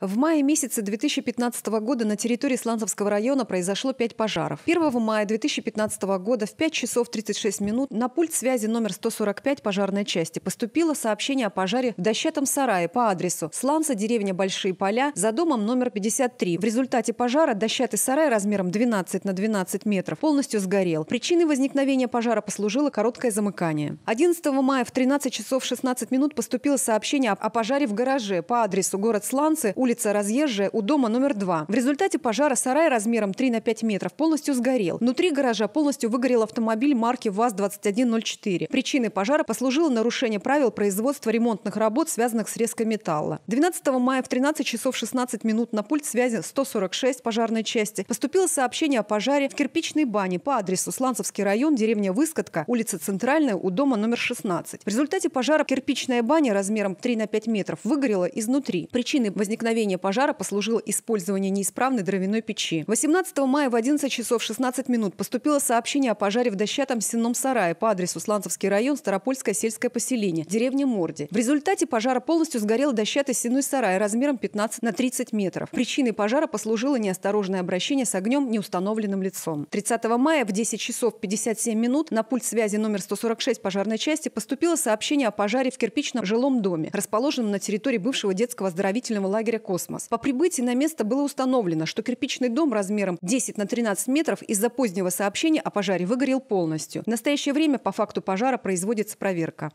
В мае месяце 2015 года на территории Сланцевского района произошло 5 пожаров. 1 мая 2015 года в 5 часов 36 минут на пульт связи номер 145 пожарной части поступило сообщение о пожаре в дощатом сарае по адресу Сланца, деревня Большие Поля, за домом номер 53. В результате пожара дощатый сарай размером 12 на 12 метров полностью сгорел. Причиной возникновения пожара послужило короткое замыкание. 11 мая в 13 часов 16 минут поступило сообщение о пожаре в гараже по адресу город Сланцы, улица улица Разъезжая у дома номер два В результате пожара сарай размером 3 на 5 метров полностью сгорел. Внутри гаража полностью выгорел автомобиль марки ВАЗ-2104. Причиной пожара послужило нарушение правил производства ремонтных работ, связанных с резкой металла. 12 мая в 13 часов 16 минут на пульт связи 146 пожарной части поступило сообщение о пожаре в кирпичной бане по адресу Сланцевский район, деревня Выскотка, улица Центральная у дома номер 16. В результате пожара кирпичная баня размером 3 на 5 метров выгорела изнутри. Причиной возникновения возникновения пожара послужило использование неисправной дровяной печи. 18 мая в 11 часов 16 минут поступило сообщение о пожаре в дощатом сенном сарае по адресу Сланцевский район, Старопольское сельское поселение, деревня Морди. В результате пожара полностью сгорел дощатый сенной сарай размером 15 на 30 метров. Причиной пожара послужило неосторожное обращение с огнем неустановленным лицом. 30 мая в 10 часов 57 минут на пульт связи номер 146 пожарной части поступило сообщение о пожаре в кирпичном жилом доме, расположенном на территории бывшего детского оздоровительного лагеря космос. По прибытии на место было установлено, что кирпичный дом размером 10 на 13 метров из-за позднего сообщения о пожаре выгорел полностью. В настоящее время по факту пожара производится проверка.